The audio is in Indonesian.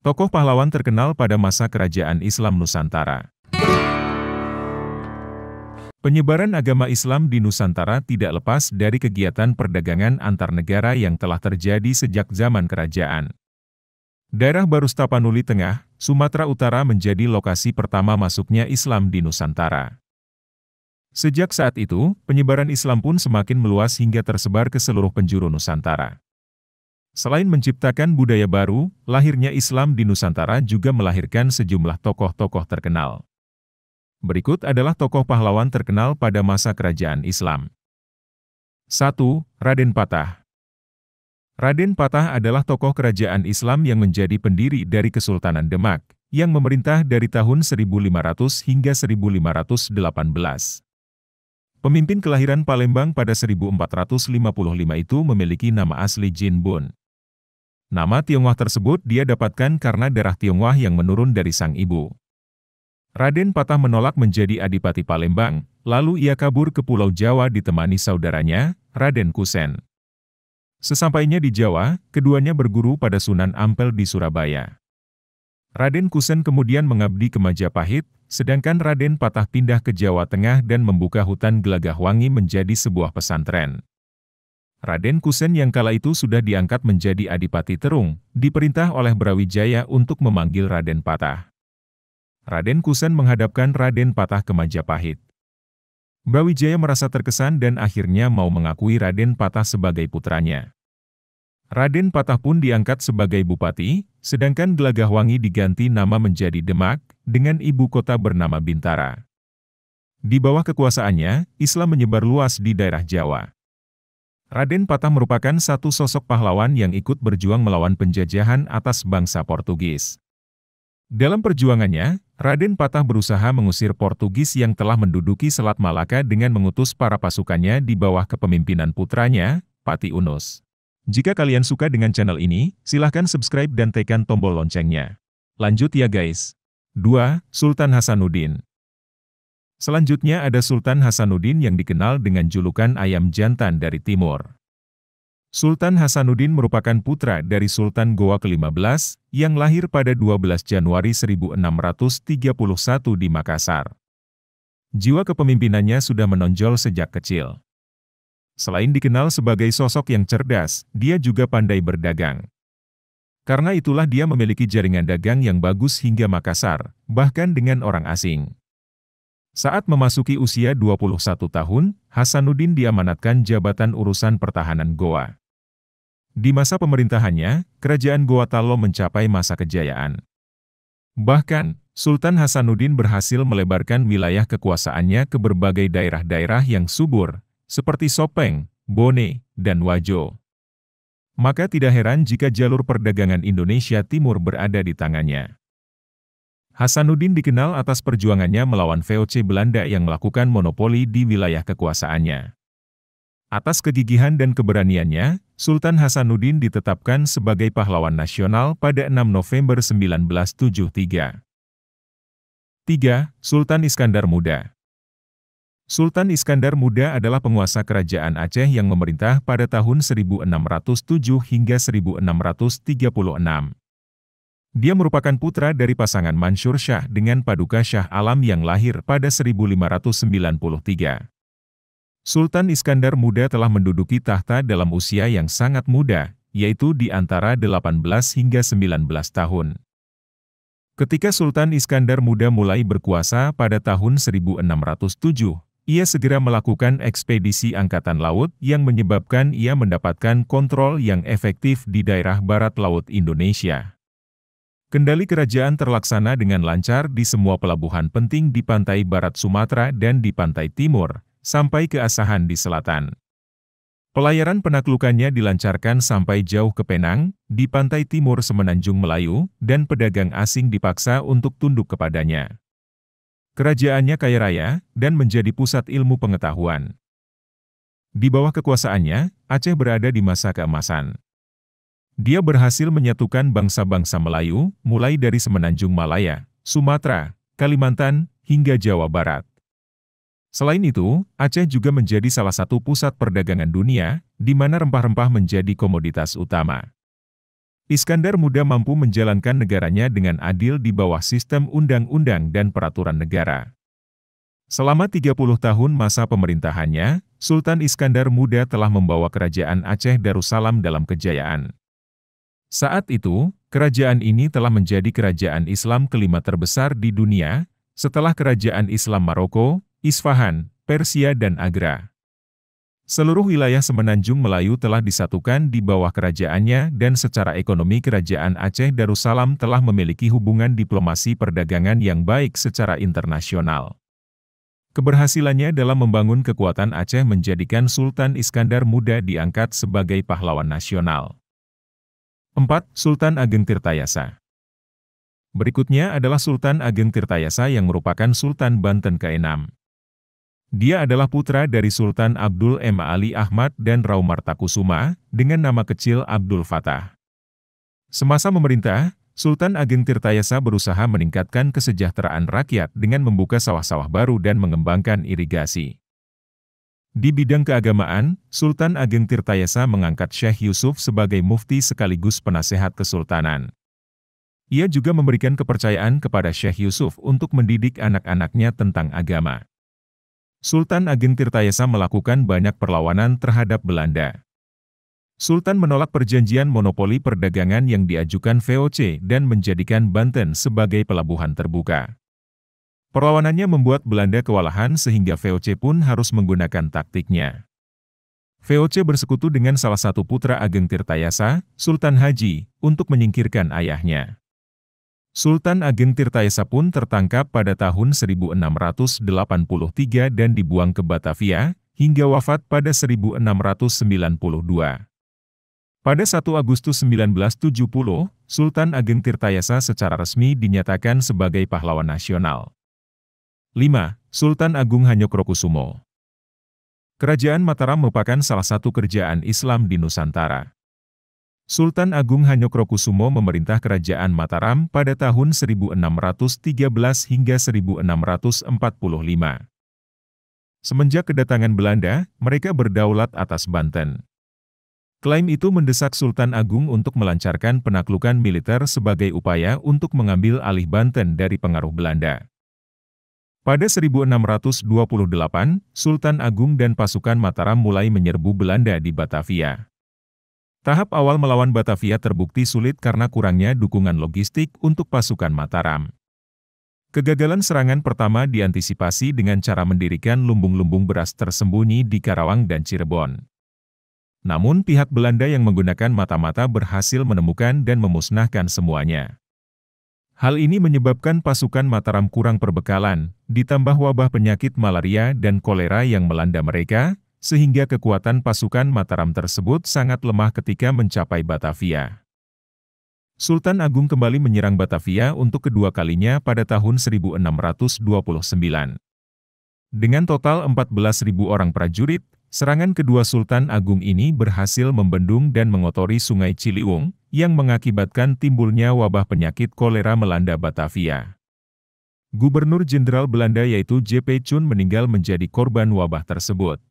tokoh pahlawan terkenal pada masa kerajaan Islam Nusantara. Penyebaran agama Islam di Nusantara tidak lepas dari kegiatan perdagangan antar negara yang telah terjadi sejak zaman kerajaan. Daerah Barus Tapanuli Tengah, Sumatera Utara menjadi lokasi pertama masuknya Islam di Nusantara. Sejak saat itu, penyebaran Islam pun semakin meluas hingga tersebar ke seluruh penjuru Nusantara. Selain menciptakan budaya baru, lahirnya Islam di Nusantara juga melahirkan sejumlah tokoh-tokoh terkenal. Berikut adalah tokoh pahlawan terkenal pada masa kerajaan Islam. 1. Raden Patah Raden Patah adalah tokoh kerajaan Islam yang menjadi pendiri dari Kesultanan Demak, yang memerintah dari tahun 1500 hingga 1518. Pemimpin kelahiran Palembang pada 1455 itu memiliki nama asli Jin Bun. Nama Tionghoa tersebut dia dapatkan karena darah Tionghoa yang menurun dari sang ibu. Raden Patah menolak menjadi Adipati Palembang, lalu ia kabur ke Pulau Jawa ditemani saudaranya, Raden Kusen. Sesampainya di Jawa, keduanya berguru pada Sunan Ampel di Surabaya. Raden Kusen kemudian mengabdi ke Majapahit, sedangkan Raden Patah pindah ke Jawa Tengah dan membuka hutan Gelagah Wangi menjadi sebuah pesantren. Raden Kusen yang kala itu sudah diangkat menjadi Adipati Terung, diperintah oleh Brawijaya untuk memanggil Raden Patah. Raden Kusen menghadapkan Raden Patah ke Majapahit. Brawijaya merasa terkesan dan akhirnya mau mengakui Raden Patah sebagai putranya. Raden Patah pun diangkat sebagai bupati, sedangkan Gelagahwangi diganti nama menjadi Demak, dengan ibu kota bernama Bintara. Di bawah kekuasaannya, Islam menyebar luas di daerah Jawa. Raden Patah merupakan satu sosok pahlawan yang ikut berjuang melawan penjajahan atas bangsa Portugis. Dalam perjuangannya, Raden Patah berusaha mengusir Portugis yang telah menduduki Selat Malaka dengan mengutus para pasukannya di bawah kepemimpinan putranya, Pati Unus. Jika kalian suka dengan channel ini, silahkan subscribe dan tekan tombol loncengnya. Lanjut ya guys. 2. Sultan Hasanuddin Selanjutnya ada Sultan Hasanuddin yang dikenal dengan julukan Ayam Jantan dari Timur. Sultan Hasanuddin merupakan putra dari Sultan Goa ke-15 yang lahir pada 12 Januari 1631 di Makassar. Jiwa kepemimpinannya sudah menonjol sejak kecil. Selain dikenal sebagai sosok yang cerdas, dia juga pandai berdagang. Karena itulah dia memiliki jaringan dagang yang bagus hingga Makassar, bahkan dengan orang asing. Saat memasuki usia 21 tahun, Hasanuddin diamanatkan jabatan urusan pertahanan Goa. Di masa pemerintahannya, kerajaan Goa Talo mencapai masa kejayaan. Bahkan, Sultan Hasanuddin berhasil melebarkan wilayah kekuasaannya ke berbagai daerah-daerah yang subur, seperti Sopeng, Bone, dan Wajo. Maka tidak heran jika jalur perdagangan Indonesia Timur berada di tangannya. Hasanuddin dikenal atas perjuangannya melawan VOC Belanda yang melakukan monopoli di wilayah kekuasaannya. Atas kegigihan dan keberaniannya, Sultan Hasanuddin ditetapkan sebagai pahlawan nasional pada 6 November 1973. 3. Sultan Iskandar Muda Sultan Iskandar Muda adalah penguasa kerajaan Aceh yang memerintah pada tahun 1607 hingga 1636. Dia merupakan putra dari pasangan Mansur Shah dengan Paduka Shah Alam yang lahir pada 1593. Sultan Iskandar Muda telah menduduki tahta dalam usia yang sangat muda, yaitu di antara 18 hingga 19 tahun. Ketika Sultan Iskandar Muda mulai berkuasa pada tahun 1607, ia segera melakukan ekspedisi angkatan laut yang menyebabkan ia mendapatkan kontrol yang efektif di daerah barat laut Indonesia. Kendali kerajaan terlaksana dengan lancar di semua pelabuhan penting di pantai barat Sumatera dan di pantai timur, sampai ke Asahan di selatan. Pelayaran penaklukannya dilancarkan sampai jauh ke Penang, di pantai timur Semenanjung Melayu, dan pedagang asing dipaksa untuk tunduk kepadanya. Kerajaannya kaya raya dan menjadi pusat ilmu pengetahuan. Di bawah kekuasaannya, Aceh berada di masa keemasan. Dia berhasil menyatukan bangsa-bangsa Melayu, mulai dari Semenanjung Malaya, Sumatera, Kalimantan, hingga Jawa Barat. Selain itu, Aceh juga menjadi salah satu pusat perdagangan dunia, di mana rempah-rempah menjadi komoditas utama. Iskandar Muda mampu menjalankan negaranya dengan adil di bawah sistem undang-undang dan peraturan negara. Selama 30 tahun masa pemerintahannya, Sultan Iskandar Muda telah membawa kerajaan Aceh Darussalam dalam kejayaan. Saat itu, kerajaan ini telah menjadi kerajaan Islam kelima terbesar di dunia, setelah kerajaan Islam Maroko, Isfahan, Persia dan Agra. Seluruh wilayah Semenanjung Melayu telah disatukan di bawah kerajaannya dan secara ekonomi kerajaan Aceh Darussalam telah memiliki hubungan diplomasi perdagangan yang baik secara internasional. Keberhasilannya dalam membangun kekuatan Aceh menjadikan Sultan Iskandar Muda diangkat sebagai pahlawan nasional. 4. Sultan Ageng Tirtayasa Berikutnya adalah Sultan Ageng Tirtayasa yang merupakan Sultan Banten ke-6. Dia adalah putra dari Sultan Abdul M. Ali Ahmad dan Rau Martakusuma, dengan nama kecil Abdul Fatah. Semasa memerintah, Sultan Ageng Tirtayasa berusaha meningkatkan kesejahteraan rakyat dengan membuka sawah-sawah baru dan mengembangkan irigasi. Di bidang keagamaan, Sultan Ageng Tirtayasa mengangkat Syekh Yusuf sebagai mufti sekaligus penasehat kesultanan. Ia juga memberikan kepercayaan kepada Syekh Yusuf untuk mendidik anak-anaknya tentang agama. Sultan Ageng Tirtayasa melakukan banyak perlawanan terhadap Belanda. Sultan menolak perjanjian monopoli perdagangan yang diajukan VOC dan menjadikan Banten sebagai pelabuhan terbuka. Perlawanannya membuat Belanda kewalahan sehingga VOC pun harus menggunakan taktiknya. VOC bersekutu dengan salah satu putra Ageng Tirtayasa, Sultan Haji, untuk menyingkirkan ayahnya. Sultan Ageng Tirtayasa pun tertangkap pada tahun 1683 dan dibuang ke Batavia, hingga wafat pada 1692. Pada 1 Agustus 1970, Sultan Ageng Tirtayasa secara resmi dinyatakan sebagai pahlawan nasional. 5. Sultan Agung Hanyokrokusumo Kerajaan Mataram merupakan salah satu kerajaan Islam di Nusantara. Sultan Agung Hanyokrokusumo memerintah Kerajaan Mataram pada tahun 1613 hingga 1645. Semenjak kedatangan Belanda, mereka berdaulat atas Banten. Klaim itu mendesak Sultan Agung untuk melancarkan penaklukan militer sebagai upaya untuk mengambil alih Banten dari pengaruh Belanda. Pada 1628, Sultan Agung dan pasukan Mataram mulai menyerbu Belanda di Batavia. Tahap awal melawan Batavia terbukti sulit karena kurangnya dukungan logistik untuk pasukan Mataram. Kegagalan serangan pertama diantisipasi dengan cara mendirikan lumbung-lumbung beras tersembunyi di Karawang dan Cirebon. Namun pihak Belanda yang menggunakan mata-mata berhasil menemukan dan memusnahkan semuanya. Hal ini menyebabkan pasukan Mataram kurang perbekalan, ditambah wabah penyakit malaria dan kolera yang melanda mereka, sehingga kekuatan pasukan Mataram tersebut sangat lemah ketika mencapai Batavia. Sultan Agung kembali menyerang Batavia untuk kedua kalinya pada tahun 1629. Dengan total 14.000 orang prajurit, serangan kedua Sultan Agung ini berhasil membendung dan mengotori sungai Ciliwung, yang mengakibatkan timbulnya wabah penyakit kolera melanda Batavia. Gubernur Jenderal Belanda yaitu JP Chun meninggal menjadi korban wabah tersebut.